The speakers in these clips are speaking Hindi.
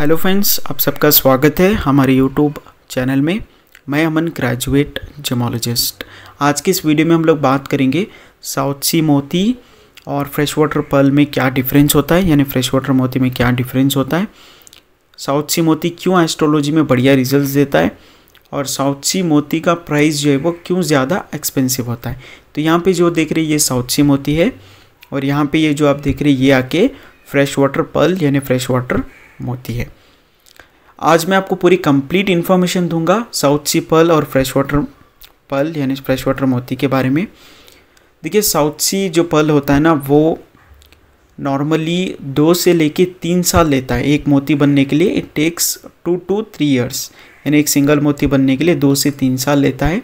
हेलो फ्रेंड्स आप सबका स्वागत है हमारे यूट्यूब चैनल में मैं अमन ग्रेजुएट जमोलॉजिस्ट आज की इस वीडियो में हम लोग बात करेंगे साउथ सी मोती और फ्रेश वाटर पर्ल में क्या डिफरेंस होता है यानी फ्रेश वाटर मोती में क्या डिफरेंस होता है साउथ सी मोती क्यों एस्ट्रोलॉजी में बढ़िया रिजल्ट देता है और साउथ सी मोती का प्राइस जो है वो क्यों ज़्यादा एक्सपेंसिव होता है तो यहाँ पर जो देख रहे ये साउथ सी मोती है और यहाँ पर ये जो आप देख रहे ये आके फ्रेश वाटर पर्ल यानी फ्रेश वाटर मोती है आज मैं आपको पूरी कंप्लीट इन्फॉर्मेशन दूंगा साउथ सी पल और फ्रेश वाटर पल यानी फ्रेश वाटर मोती के बारे में देखिए साउथ सी जो पल होता है ना वो नॉर्मली दो से लेके तीन साल लेता है एक मोती बनने के लिए it takes two to three years यानी एक सिंगल मोती बनने के लिए दो से तीन साल लेता है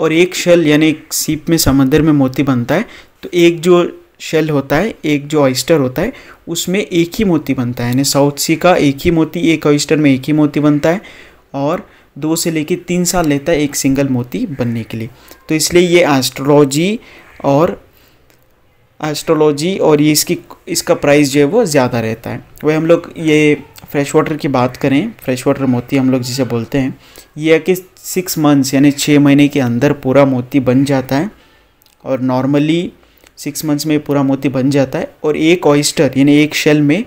और एक शेल यानी एक सीप में समंदर में मोती बनता है तो एक जो शेल होता है एक जो ऑइस्टर होता है उसमें एक ही मोती बनता है यानी साउथ सी का एक ही मोती एक ऑइस्टर में एक ही मोती बनता है और दो से लेकर तीन साल लेता है एक सिंगल मोती बनने के लिए तो इसलिए ये एस्ट्रोलॉजी और एस्ट्रोलॉजी और ये इसकी इसका प्राइस जो है वो ज़्यादा रहता है वह हम लोग ये फ्रेश वाटर की बात करें फ्रेश वाटर मोती हम लोग जिसे बोलते हैं ये है कि सिक्स मंथ्स यानी छः महीने के अंदर पूरा मोती बन जाता है और नॉर्मली सिक्स मंथ्स में पूरा मोती बन जाता है और एक ऑइस्टर यानी एक शेल में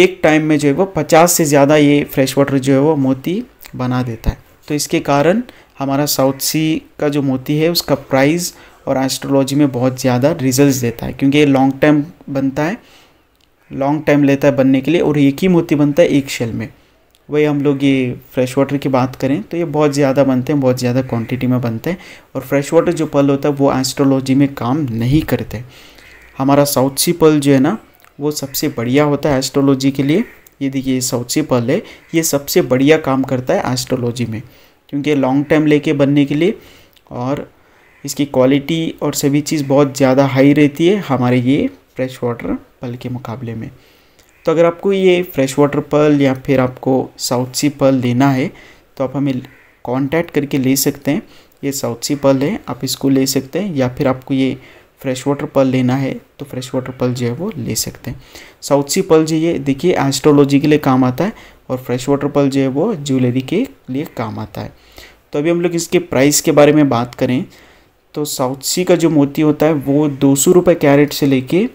एक टाइम में जो है वो पचास से ज़्यादा ये फ्रेश वाटर जो है वो मोती बना देता है तो इसके कारण हमारा साउथ सी का जो मोती है उसका प्राइस और एस्ट्रोलॉजी में बहुत ज़्यादा रिजल्ट देता है क्योंकि ये लॉन्ग टाइम बनता है लॉन्ग टाइम लेता है बनने के लिए और एक ही मोती बनता है एक शेल में वही हम लोग ये फ्रेश वाटर की बात करें तो ये बहुत ज़्यादा बनते हैं बहुत ज़्यादा क्वांटिटी में बनते हैं और फ्रेश वाटर जो पल होता है वो एस्ट्रोलॉजी में काम नहीं करते हमारा साउथ सी पल जो है ना वो सबसे बढ़िया होता है एस्ट्रोलॉजी के लिए ये देखिए साउथ सी पल है ये सबसे बढ़िया काम करता है एस्ट्रोलॉजी में क्योंकि लॉन्ग टाइम लेके बनने के लिए और इसकी क्वालिटी और सभी चीज़ बहुत ज़्यादा हाई रहती है हमारे ये फ्रेश वाटर पल के मुकाबले में तो अगर आपको ये फ्रेश वाटर पर्ल या फिर आपको साउथ सी पर्ल लेना है तो आप हमें कांटेक्ट करके ले सकते हैं ये साउथ सी पर्ल है आप इसको ले सकते हैं या फिर आपको ये फ्रेश वाटर पर्ल लेना है तो फ्रेश वाटर पर्ल जो है वो ले सकते हैं साउथ सी पर्ल जो ये देखिए एस्ट्रोलॉजी के लिए काम आता है और फ्रेश वाटर पर्ल जो है वो ज्वेलरी के लिए काम आता है तो अभी हम लोग इसके प्राइस के बारे में बात करें तो साउथ सी का जो मोती होता है वो दो सौ रुपये कैरेट से लेके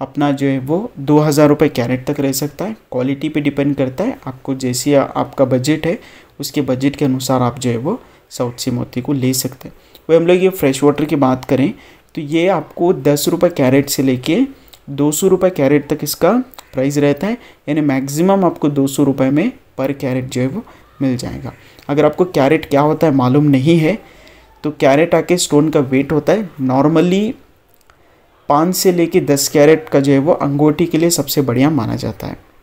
अपना जो है वो दो हज़ार रुपये कैरेट तक रह सकता है क्वालिटी पे डिपेंड करता है आपको जैसी आपका बजट है उसके बजट के अनुसार आप जो है वो साउथ सी मोती को ले सकते हैं वो हम लोग ये फ्रेश वाटर की बात करें तो ये आपको दस रुपये कैरेट से लेके दो सौ रुपये कैरेट तक इसका प्राइस रहता है यानी मैक्सिमम आपको दो सौ रुपये में पर कैरेट जो है वो मिल जाएगा अगर आपको कैरेट क्या होता है मालूम नहीं है तो कैरेट आके स्टोन का वेट होता है नॉर्मली पाँच से लेके दस कैरेट का जो है वो अंगूठी के लिए सबसे बढ़िया माना जाता है